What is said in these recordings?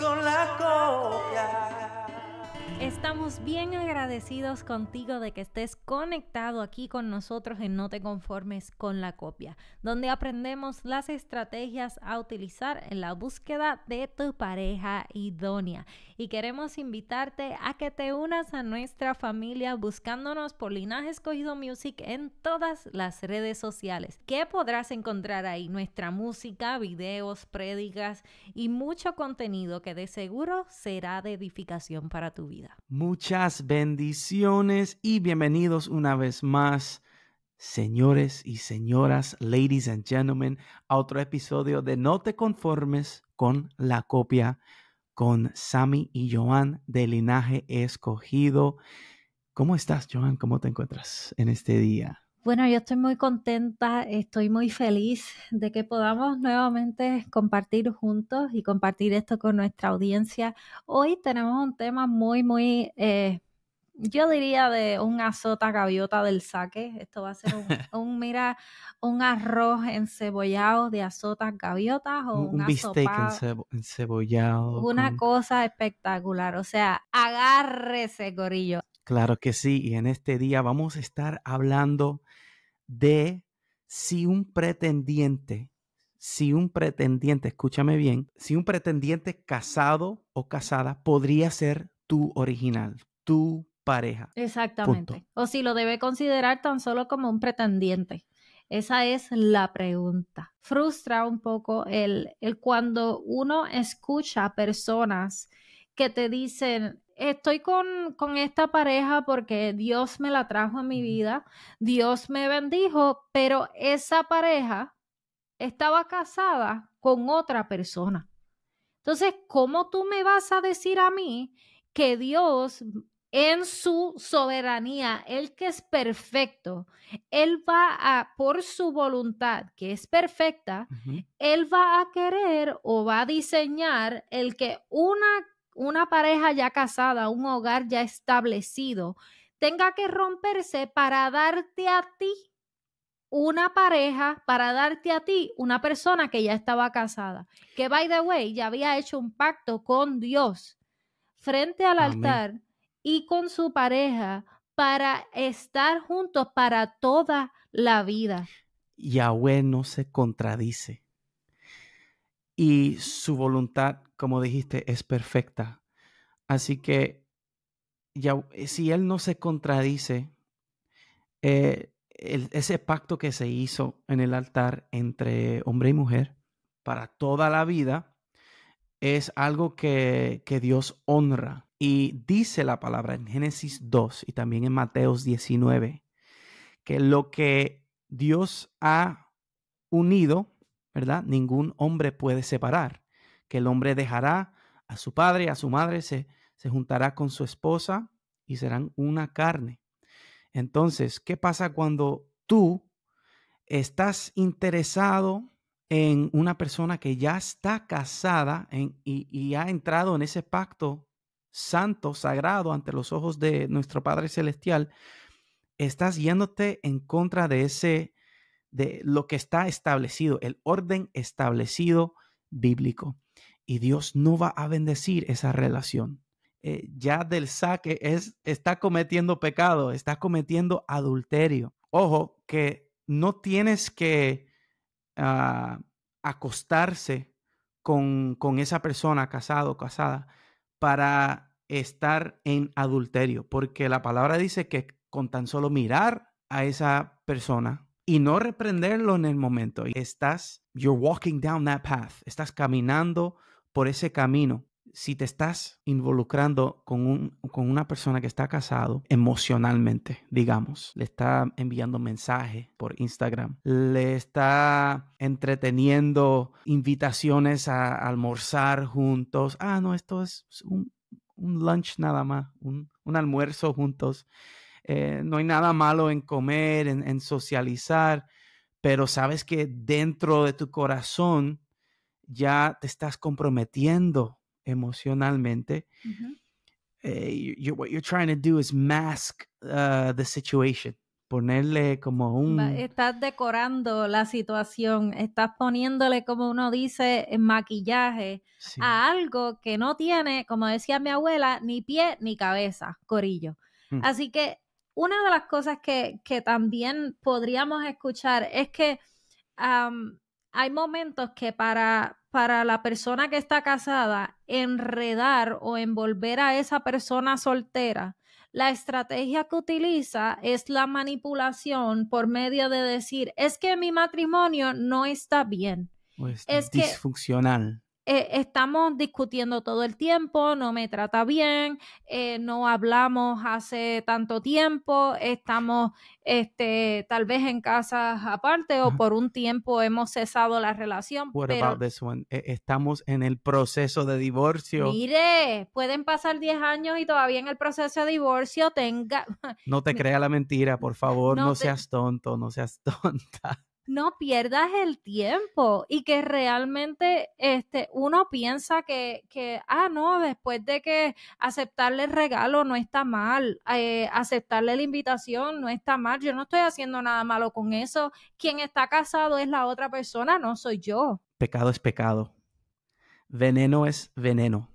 con la copia. Estamos bien agradecidos contigo de que estés conectado aquí con nosotros en No te conformes con la copia, donde aprendemos las estrategias a utilizar en la búsqueda de tu pareja idónea. Y queremos invitarte a que te unas a nuestra familia buscándonos por Linaje Escogido Music en todas las redes sociales. ¿Qué podrás encontrar ahí? Nuestra música, videos, prédicas y mucho contenido que de seguro será de edificación para tu vida. Muchas bendiciones y bienvenidos una vez más, señores y señoras, ladies and gentlemen, a otro episodio de No te conformes con la copia con Sammy y Joan de Linaje Escogido. ¿Cómo estás, Joan? ¿Cómo te encuentras en este día? Bueno, yo estoy muy contenta, estoy muy feliz de que podamos nuevamente compartir juntos y compartir esto con nuestra audiencia. Hoy tenemos un tema muy, muy, eh, yo diría de un azota gaviota del saque. Esto va a ser un, mira, un arroz encebollado de azotas gaviotas o un, un bistec encebollado. Una cosa espectacular. O sea, agárrese, gorillo. Claro que sí, y en este día vamos a estar hablando de si un pretendiente, si un pretendiente, escúchame bien, si un pretendiente casado o casada podría ser tu original, tu pareja. Exactamente. O si lo debe considerar tan solo como un pretendiente. Esa es la pregunta. Frustra un poco el, el cuando uno escucha a personas que te dicen, estoy con, con, esta pareja porque Dios me la trajo en mi vida, Dios me bendijo, pero esa pareja estaba casada con otra persona. Entonces, ¿cómo tú me vas a decir a mí que Dios en su soberanía, el que es perfecto, Él va a, por su voluntad, que es perfecta, Él va a querer o va a diseñar el que una una pareja ya casada, un hogar ya establecido, tenga que romperse para darte a ti una pareja, para darte a ti una persona que ya estaba casada, que by the way ya había hecho un pacto con Dios frente al altar y con su pareja para estar juntos para toda la vida. Yahweh no se contradice y su voluntad, como dijiste, es perfecta. Así que eh, si Él no se contradice, eh, ese pacto que se hizo en el altar entre hombre y mujer para toda la vida es algo que, que Dios honra. Y dice la palabra en Génesis 2 y también en Mateos 19, que lo que Dios ha unido, ¿verdad? Ningún hombre puede separar, que el hombre dejará a su padre, a su madre, se, se juntará con su esposa y serán una carne. Entonces, ¿qué pasa cuando tú estás interesado en una persona que ya está casada y, y, ha entrado en ese pacto santo, sagrado ante los ojos de nuestro Padre Celestial, estás yéndote en contra de ese de lo que está establecido, el orden establecido bíblico. Y Dios no va a bendecir esa relación. Eh, ya del saque es, está cometiendo pecado, está cometiendo adulterio. Ojo, que no tienes que ah, acostarse con, con esa persona casado o casada para estar en adulterio, porque la palabra dice que con tan solo mirar a esa persona y no reprenderlo en el momento. Estás, you're walking down that path, estás caminando por ese camino. Si te estás involucrando con, un, con una persona que está casado emocionalmente, digamos, le está enviando mensaje por Instagram, le está entreteniendo invitaciones a almorzar juntos. Ah, no, esto es un, un lunch nada más, un, un almuerzo juntos. Eh, no hay nada malo en comer, en, socializar, pero sabes que dentro de tu corazón ya te estás comprometiendo emocionalmente. Eh, what you're trying to do is mask uh, the situation ponerle como un... Estás decorando la situación, estás poniéndole, como uno dice, eh, maquillaje a algo que no tiene, como decía mi abuela, ni pie ni cabeza, corillo. Mm. Así que una de las cosas que, también podríamos escuchar es que hay momentos que para, para la persona que está casada, enredar o envolver a esa persona soltera, la estrategia que utiliza es la manipulación por medio de decir, es que mi matrimonio no está bien. es disfuncional. Eh, estamos discutiendo todo el tiempo, no me trata bien, eh, no hablamos hace tanto tiempo, estamos este, tal vez en casas aparte o por un tiempo hemos cesado la relación. E, estamos en el proceso de divorcio. Mire, pueden pasar 10 años y todavía en el proceso de divorcio tenga... No te crea la mentira, por favor, no, seas tonto, no seas tonta no pierdas el tiempo y que realmente este, uno piensa que, ah, no, después de que aceptarle el regalo no está mal, eh, aceptarle la invitación no está mal, yo no estoy haciendo nada malo con eso, quien está casado es la otra persona, no soy yo. Pecado es pecado, veneno es veneno.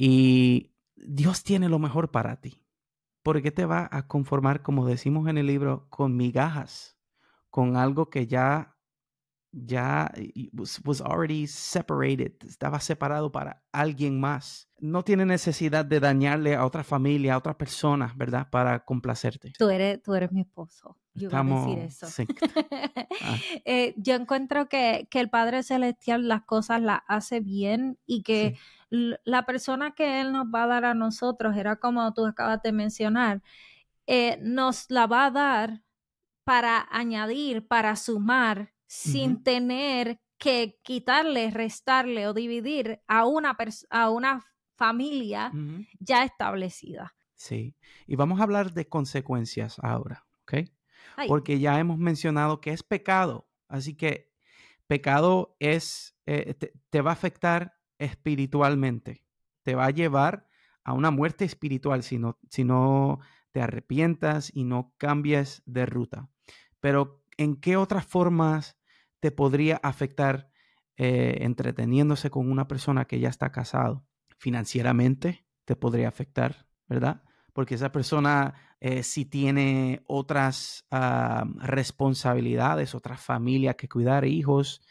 Y Dios tiene lo mejor para ti, porque te va a conformar, como decimos en el libro, con migajas con algo que ya ya was, already separated, estaba separado para alguien más. No tiene necesidad de dañarle a otra familia, a otras personas, ¿verdad? Para complacerte. Tú eres, tú eres mi esposo. Yo voy decir eso. Ah. Eh, yo encuentro que, el Padre Celestial las cosas las hace bien y que la persona que Él nos va a dar a nosotros, era como tú acabas de mencionar, eh, nos la va a dar para añadir, para sumar, sin tener que quitarle, restarle o dividir a una, a una familia ya establecida. Sí, y vamos a hablar de consecuencias ahora, ¿ok? Porque ya hemos mencionado que es pecado, así que pecado es, eh, te, va a afectar espiritualmente, te va a llevar a una muerte espiritual si si no te arrepientas y no cambies de ruta. Pero ¿en qué otras formas te podría afectar eh, entreteniéndose con una persona que ya está casado? Financieramente te podría afectar, ¿verdad? Porque esa persona eh, si tiene otras ah, responsabilidades, otra familia que cuidar, hijos,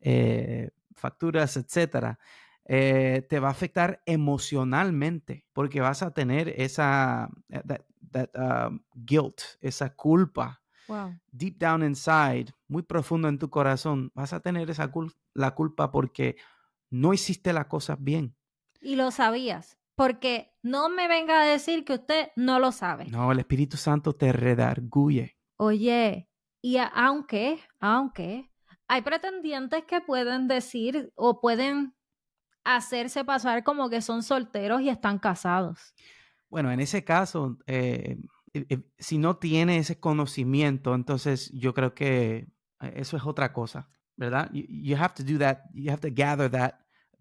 eh, facturas, etcétera. te va a afectar emocionalmente porque vas a tener esa, that um, guilt, esa culpa. Deep down inside, muy profundo en tu corazón, vas a tener esa la culpa porque no hiciste las cosas bien. Y lo sabías, porque no me venga a decir que usted no lo sabe. No, el Espíritu Santo te redarguye. Oye, y aunque, aunque hay pretendientes que pueden decir o pueden hacerse pasar como que son solteros y están casados. Bueno, en ese caso, eh, eh, eh, si no tiene ese conocimiento, entonces yo creo que eso es otra cosa, ¿verdad? You, have to do that, you have to gather that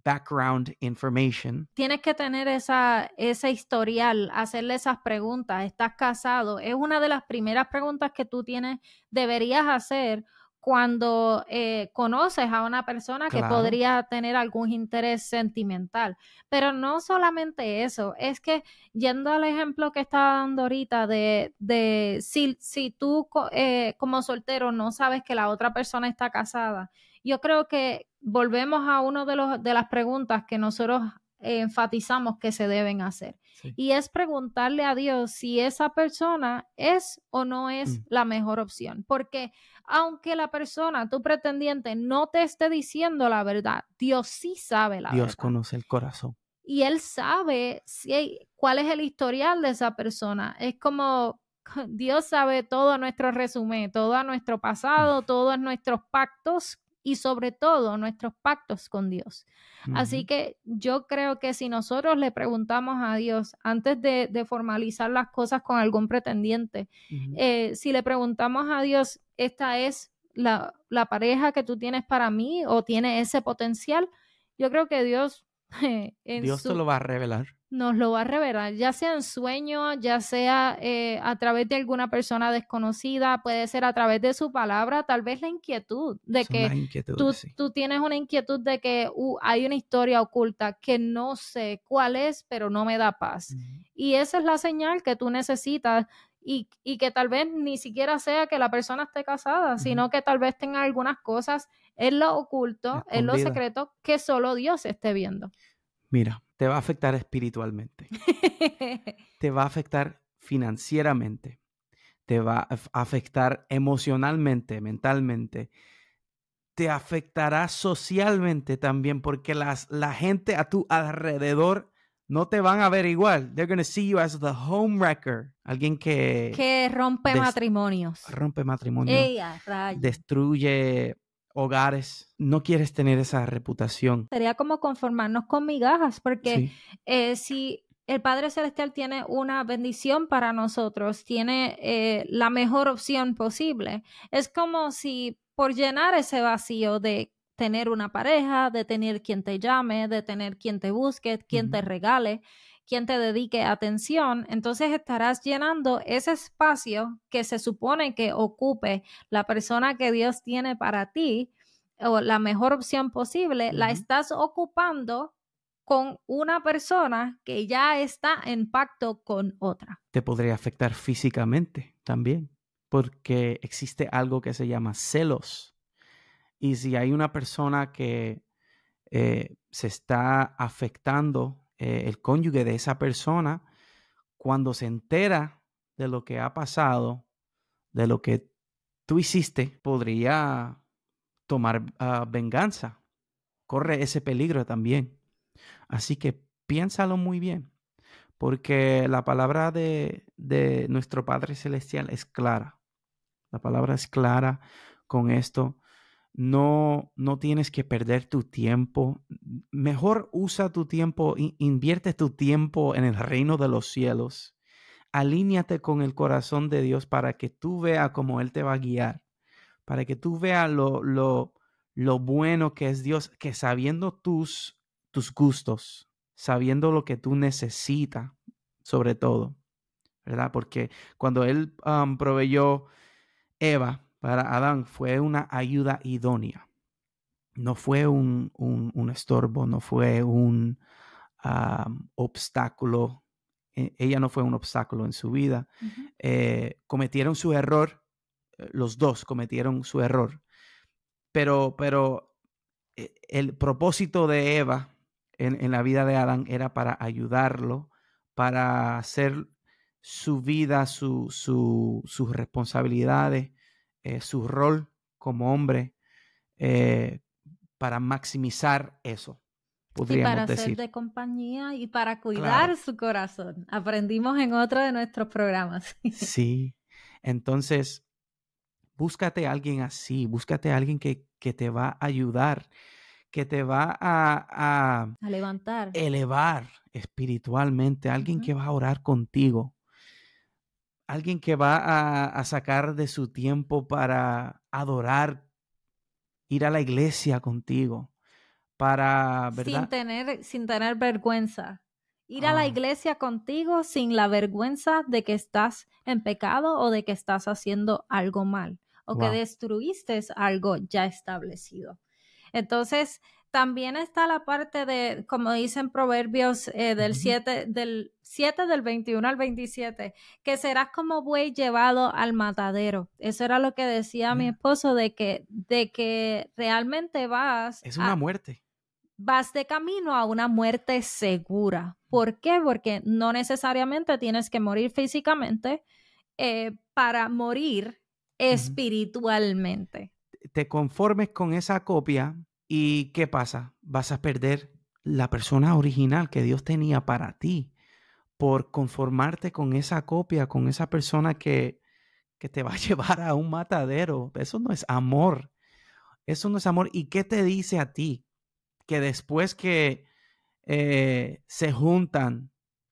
background information. Tienes que tener esa, ese historial, hacerle esas preguntas. ¿Estás casado? Es una de las primeras preguntas que tú tienes, deberías hacer cuando eh, conoces a una persona que podría tener algún interés sentimental. Pero no solamente eso, es que yendo al ejemplo que estaba dando ahorita de, de si, si, tú eh, como soltero no sabes que la otra persona está casada, yo creo que volvemos a una de, de las preguntas que nosotros enfatizamos que se deben hacer. Y es preguntarle a Dios si esa persona es o no es mm. la mejor opción. Porque aunque la persona, tu pretendiente, no te esté diciendo la verdad, Dios sí sabe la verdad. Dios conoce el corazón. Y Él sabe si, cuál es el historial de esa persona. Es como Dios sabe todo nuestro resumen, todo nuestro mm. pasado, todos nuestros pactos y sobre todo nuestros pactos con Dios. Así que yo creo que si nosotros le preguntamos a Dios antes de, formalizar las cosas con algún pretendiente, eh, si le preguntamos a Dios, esta es la, pareja que tú tienes para mí o tiene ese potencial, yo creo que Dios... en Dios se te lo va a revelar nos lo va a revelar, ya sea en sueño, ya sea eh, a través de alguna persona desconocida, puede ser a través de su palabra, tal vez la inquietud de que tú, tienes una inquietud de que uh, hay una historia oculta que no sé cuál es, pero no me da paz. Y esa es la señal que tú necesitas y, que tal vez ni siquiera sea que la persona esté casada, sino que tal vez tenga algunas cosas en lo oculto, en lo secreto, que solo Dios esté viendo. Mira, te va a afectar espiritualmente, te va a afectar financieramente, te va a afectar emocionalmente, mentalmente, te afectará socialmente también, porque las, la gente a tu alrededor no te van a ver igual. They're going to see you as the homewrecker, alguien que... Que rompe matrimonios. Rompe matrimonios. Ella, destruye hogares, no quieres tener esa reputación. Sería como conformarnos con migajas, porque eh, si el Padre Celestial tiene una bendición para nosotros, tiene eh, la mejor opción posible, es como si por llenar ese vacío de tener una pareja, de tener quien te llame, de tener quien te busque, quien te regale, quien te dedique atención, entonces estarás llenando ese espacio que se supone que ocupe la persona que Dios tiene para ti o la mejor opción posible, la estás ocupando con una persona que ya está en pacto con otra. Te podría afectar físicamente también, porque existe algo que se llama celos. Y si hay una persona que eh, se está afectando eh, el cónyuge de esa persona, cuando se entera de lo que ha pasado, de lo que tú hiciste, podría tomar ah, venganza. Corre ese peligro también. Así que piénsalo muy bien, porque la palabra de, de nuestro Padre Celestial es clara. La palabra es clara con esto no, no tienes que perder tu tiempo. Mejor usa tu tiempo, invierte tu tiempo en el reino de los cielos. Alíñate con el corazón de Dios para que tú veas cómo Él te va a guiar, para que tú veas lo, bueno que es Dios, que sabiendo tus, tus gustos, sabiendo lo que tú necesitas, sobre todo, ¿verdad? Porque cuando Él proveyó Eva, para Adán fue una ayuda idónea. No fue un, estorbo, no fue un obstáculo. E, ella no fue un obstáculo en su vida. Eh, cometieron su error, eh, los dos cometieron su error. Pero, pero e, el propósito de Eva en, la vida de Adán era para ayudarlo, para hacer su vida, sus responsabilidades eh, su rol como hombre eh, para maximizar eso. Podríamos y para ser de compañía y para cuidar su corazón. Aprendimos en otro de nuestros programas. sí, entonces búscate a alguien así, búscate a alguien que, te va a ayudar, que te va a, a, levantar, elevar espiritualmente, alguien que va a orar contigo, alguien que va a, sacar de su tiempo para adorar, ir a la iglesia contigo, para, Sin tener, sin tener vergüenza. Ir a la ah. iglesia contigo sin la vergüenza de que estás en pecado o de que estás haciendo algo mal o que destruiste algo ya establecido. Entonces, también está la parte de, como dicen proverbios eh, del 7, del del 21 al 27, que serás como buey llevado al matadero. Eso era lo que decía mi esposo, de que, de que realmente vas... Es una muerte. Vas de camino a una muerte segura. Mm. ¿Por qué? Porque no necesariamente tienes que morir físicamente eh, para morir espiritualmente. Te conformes con esa copia ¿Y qué pasa? Vas a perder la persona original que Dios tenía para ti por conformarte con esa copia, con esa persona que, que te va a llevar a un matadero. Eso no es amor. Eso no es amor. ¿Y qué te dice a ti? Que después que eh, se juntan,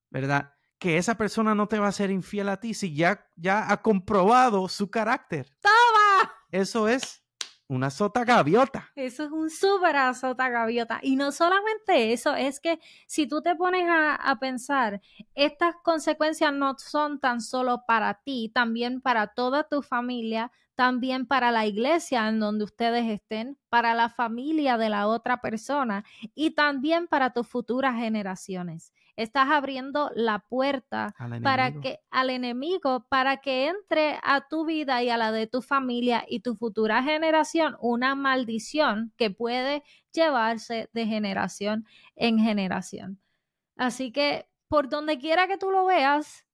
¿verdad? Que esa persona no te va a ser infiel a ti si ya, ya ha comprobado su carácter. ¡Toma! Eso es una sota gaviota. Eso es un súper sota gaviota. Y no solamente eso, es que si tú te pones a, pensar, estas consecuencias no son tan solo para ti, también para toda tu familia, también para la iglesia en donde ustedes estén, para la familia de la otra persona y también para tus futuras generaciones estás abriendo la puerta para que al enemigo para que entre a tu vida y a la de tu familia y tu futura generación una maldición que puede llevarse de generación en generación. Así que por donde quiera que tú lo veas,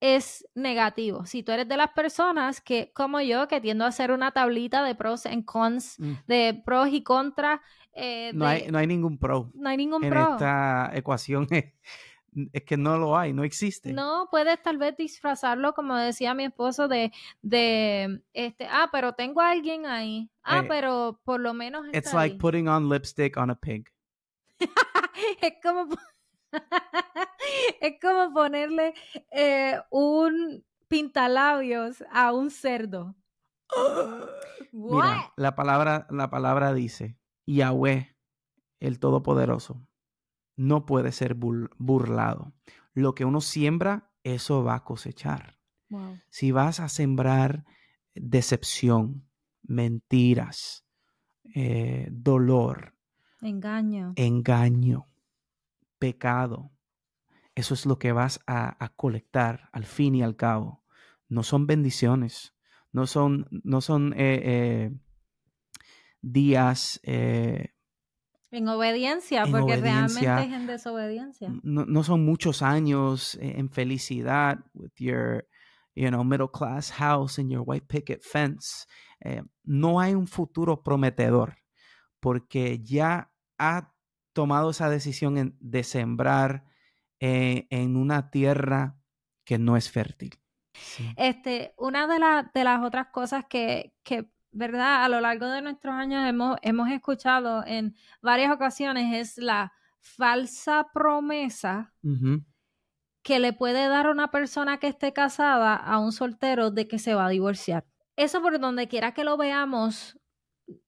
es negativo. Si tú eres de las personas que, como yo, que tiendo a hacer una tablita de pros y cons, mm. de pros y contras. Eh, no, hay, no hay ningún pro. No hay ningún en Esta ecuación eh, es, que no lo hay, no existe. No, puedes tal vez disfrazarlo, como decía mi esposo, de, de este, ah, pero tengo a alguien ahí. Ah, eh, pero por lo menos. Está it's like putting on lipstick on a pig. es como es como ponerle eh, un pintalabios a un cerdo. Mira, la palabra, la palabra dice, Yahweh, el Todopoderoso, no puede ser burlado. Lo que uno siembra, eso va a cosechar. Si vas a sembrar decepción, mentiras, eh, dolor, engaño, engaño, pecado. Eso es lo que vas a, colectar al fin y al cabo. No son bendiciones, no son, no son eh, eh, días... Eh, en obediencia, porque realmente es en desobediencia. No, son muchos años en felicidad with your, middle class house and your white picket fence. no hay un futuro prometedor, porque ya ha tomado esa decisión de sembrar eh, en una tierra que no es fértil. Este, una de, de, las otras cosas que, que, ¿verdad? A lo largo de nuestros años hemos, hemos escuchado en varias ocasiones es la falsa promesa que le puede dar una persona que esté casada a un soltero de que se va a divorciar. Eso por donde quiera que lo veamos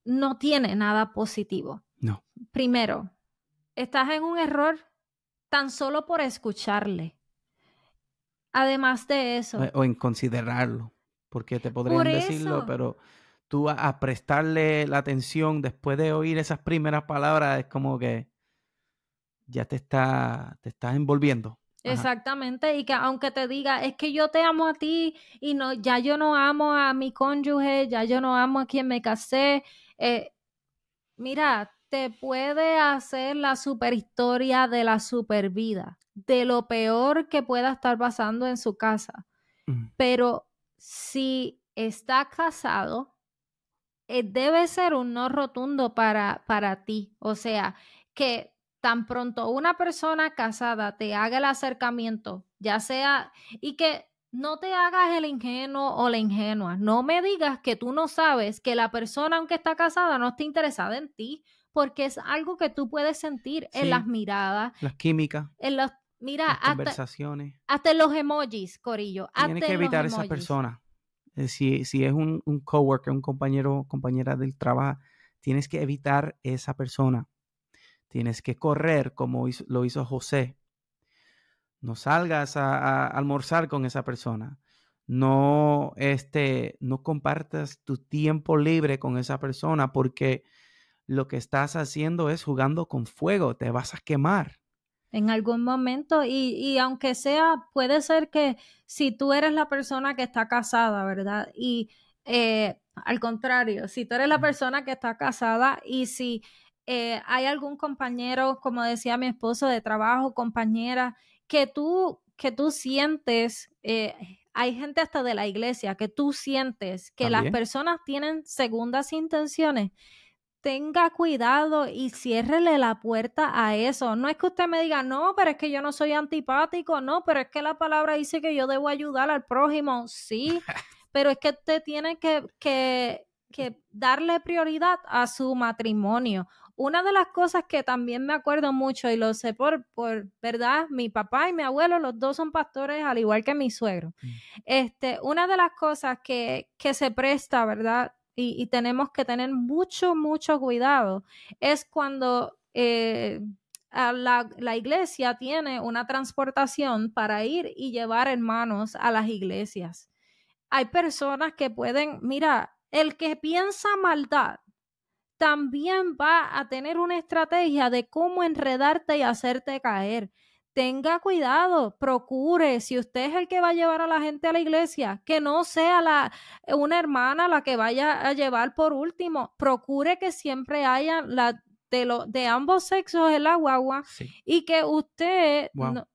no tiene nada positivo. No. Primero, estás en un error tan solo por escucharle. Además de eso. O, en considerarlo, porque te podrían decirlo, pero tú a, prestarle la atención después de oír esas primeras palabras es como que ya te está te estás envolviendo. Exactamente, y que aunque te diga, es que yo te amo a ti y no ya yo no amo a mi cónyuge, ya yo no amo a quien me casé, eh, mira, te puede hacer la superhistoria de la supervida, de lo peor que pueda estar pasando en su casa. Mm. Pero si está casado, eh, debe ser un no rotundo para, para ti. O sea, que tan pronto una persona casada te haga el acercamiento, ya sea, y que no te hagas el ingenuo o la ingenua. No me digas que tú no sabes que la persona, aunque está casada, no está interesada en ti porque es algo que tú puedes sentir en las miradas. Las químicas. En las hasta, conversaciones. Hasta los emojis, Corillo. Tienes que evitar esa persona. Eh, si, si es un, coworker, un compañero, compañera del trabajo, tienes que evitar esa persona. Tienes que correr como lo hizo José. No salgas a, almorzar con esa persona. No, este, no compartas tu tiempo libre con esa persona porque lo que estás haciendo es jugando con fuego, te vas a quemar. En algún momento, y, aunque sea, puede ser que si tú eres la persona que está casada, ¿verdad? Y eh, al contrario, si tú eres la persona que está casada y si eh, hay algún compañero, como decía mi esposo, de trabajo, compañera, que tú, que tú sientes, eh, hay gente hasta de la iglesia, que tú sientes que las personas tienen segundas intenciones, tenga cuidado y ciérrele la puerta a eso. No es que usted me diga, no, pero es que yo no soy antipático, no, pero es que la palabra dice que yo debo ayudar al prójimo, sí, pero es que usted tiene que, que, que darle prioridad a su matrimonio. Una de las cosas que también me acuerdo mucho y lo sé por, por verdad, mi papá y mi abuelo, los dos son pastores, al igual que mi suegro. Mm. Este, una de las cosas que, que se presta, ¿verdad? y, tenemos que tener mucho, mucho cuidado, es cuando eh, la, la, iglesia tiene una transportación para ir y llevar hermanos a las iglesias. Hay personas que pueden, mira, el que piensa maldad también va a tener una estrategia de cómo enredarte y hacerte caer tenga cuidado, procure, si usted es el que va a llevar a la gente a la iglesia, que no sea la, eh, una hermana la que vaya a llevar por último, procure que siempre haya la, de, lo, de ambos sexos en la guagua y que usted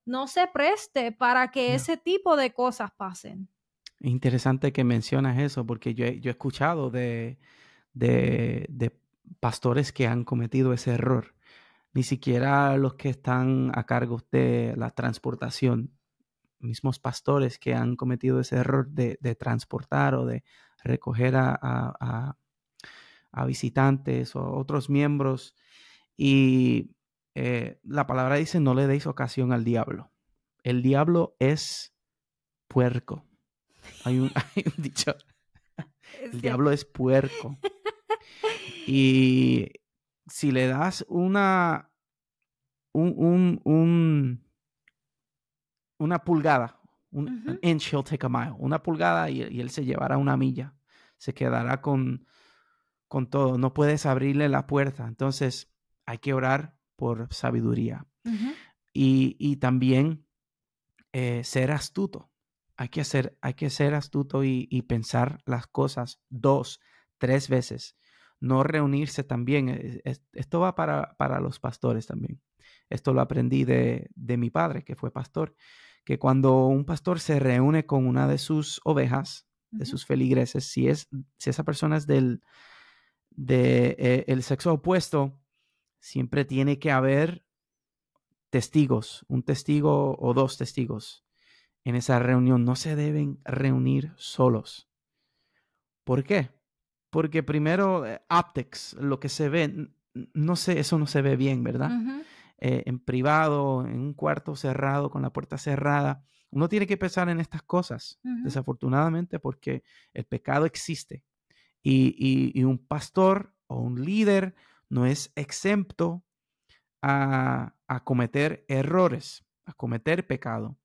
no, se preste para que ese tipo de cosas pasen. Interesante que mencionas eso, porque yo he, escuchado de, de, pastores que han cometido ese error ni siquiera los que están a cargo de la transportación, mismos pastores que han cometido ese error de, transportar o de recoger a, visitantes o otros miembros. Y eh, la palabra dice, no le deis ocasión al diablo. El diablo es puerco. Hay un, dicho. El diablo es puerco. Y si le das una un, una pulgada, un inch take a una pulgada y, él se llevará una milla, se quedará con, con todo, no puedes abrirle la puerta, entonces hay que orar por sabiduría y, también eh, ser astuto, hay que ser, hay que ser astuto y, pensar las cosas dos, tres veces, no reunirse también, esto va para los pastores también. Esto lo aprendí de, mi padre, que fue pastor, que cuando un pastor se reúne con una de sus ovejas, de sus feligreses, si, es, si esa persona es del de, eh, el sexo opuesto, siempre tiene que haber testigos, un testigo o dos testigos en esa reunión. No se deben reunir solos. ¿Por qué? Porque primero, eh, aptex, lo que se ve, no sé, eso no se ve bien, ¿verdad? Eh, en privado, en un cuarto cerrado, con la puerta cerrada. Uno tiene que pensar en estas cosas, desafortunadamente, porque el pecado existe. Y, y, un pastor o un líder no es exento a, a cometer errores, a cometer pecado.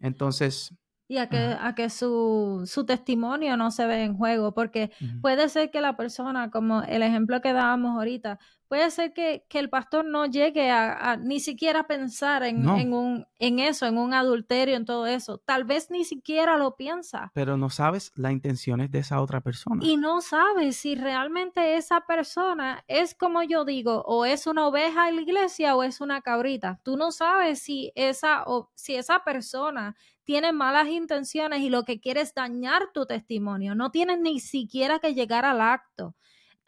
Entonces, y a que, su, su, testimonio no se ve en juego, porque puede ser que la persona, como el ejemplo que dábamos ahorita, puede ser que, el pastor no llegue a, ni siquiera pensar en, un, en eso, en un adulterio, en todo eso. Tal vez ni siquiera lo piensa. Pero no sabes las intenciones de esa otra persona. Y no sabes si realmente esa persona es como yo digo, o es una oveja en la iglesia o es una cabrita. Tú no sabes si esa, o, si esa persona tiene malas intenciones y lo que quiere es dañar tu testimonio. No tienes ni siquiera que llegar al acto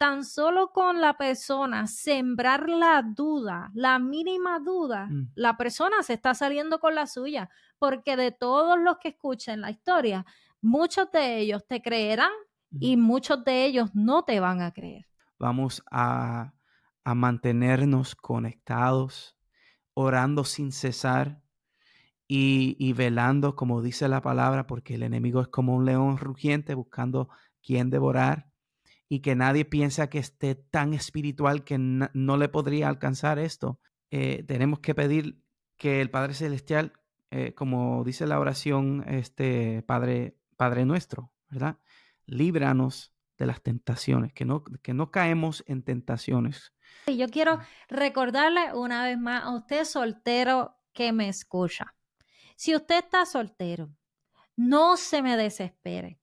tan solo con la persona sembrar la duda, la mínima duda, mm. la persona se está saliendo con la suya, porque de todos los que escuchen la historia, muchos de ellos te creerán y muchos de ellos no te van a creer. Vamos a, mantenernos conectados, orando sin cesar y, y velando, como dice la palabra, porque el enemigo es como un león rugiente buscando quién devorar y que nadie piensa que esté tan espiritual que no le podría alcanzar esto. Eh, tenemos que pedir que el Padre Celestial, eh, como dice la oración, este Padre, Padre nuestro, ¿verdad? Líbranos de las tentaciones, que no, que no caemos en tentaciones. Y yo quiero mm. recordarle una vez más a usted, soltero, que me escucha. Si usted está soltero, no se me desespere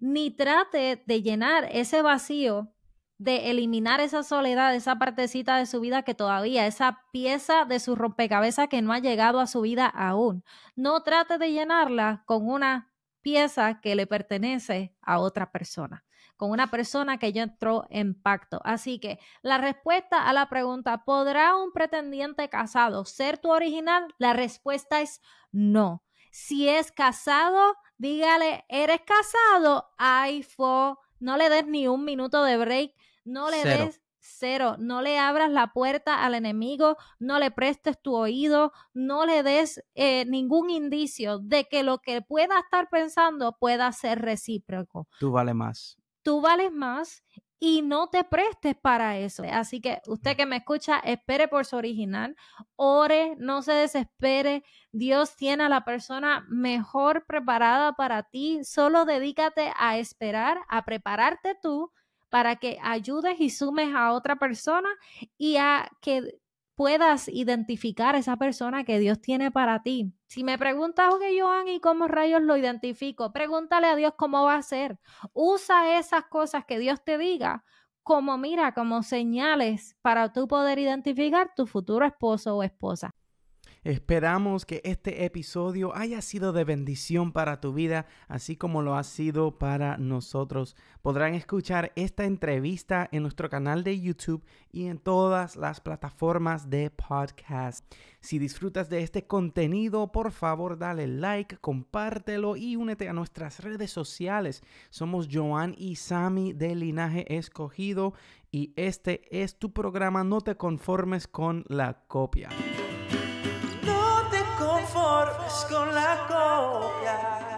ni trate de llenar ese vacío, de eliminar esa soledad, esa partecita de su vida que todavía, esa pieza de su rompecabezas que no ha llegado a su vida aún. No trate de llenarla con una pieza que le pertenece a otra persona con una persona que ya entró en pacto. Así que la respuesta a la pregunta, ¿podrá un pretendiente casado ser tu original? La respuesta es no. Si es casado, dígale, eres casado, ay, fo, no le des ni un minuto de break, no le des cero, no le abras la puerta al enemigo, no le prestes tu oído, no le des eh, ningún indicio de que lo que pueda estar pensando pueda ser recíproco. Tú vales más. Tú vales más y no te prestes para eso. Así que usted que me escucha, espere por su original, ore, no se desespere. Dios tiene a la persona mejor preparada para ti. Solo dedícate a esperar, a prepararte tú para que ayudes y sumes a otra persona y a que puedas identificar esa persona que Dios tiene para ti. Si me preguntas, que Joan, ¿y cómo rayos lo identifico? Pregúntale a Dios cómo va a ser. Usa esas cosas que Dios te diga como, mira, como señales para tú poder identificar tu futuro esposo o esposa. Esperamos que este episodio haya sido de bendición para tu vida, así como lo ha sido para nosotros. Podrán escuchar esta entrevista en nuestro canal de YouTube y en todas las plataformas de podcast. Si disfrutas de este contenido, por favor dale like, compártelo y únete a nuestras redes sociales. Somos Joan y Sami de Linaje Escogido y este es tu programa No te conformes con la copia con la copia.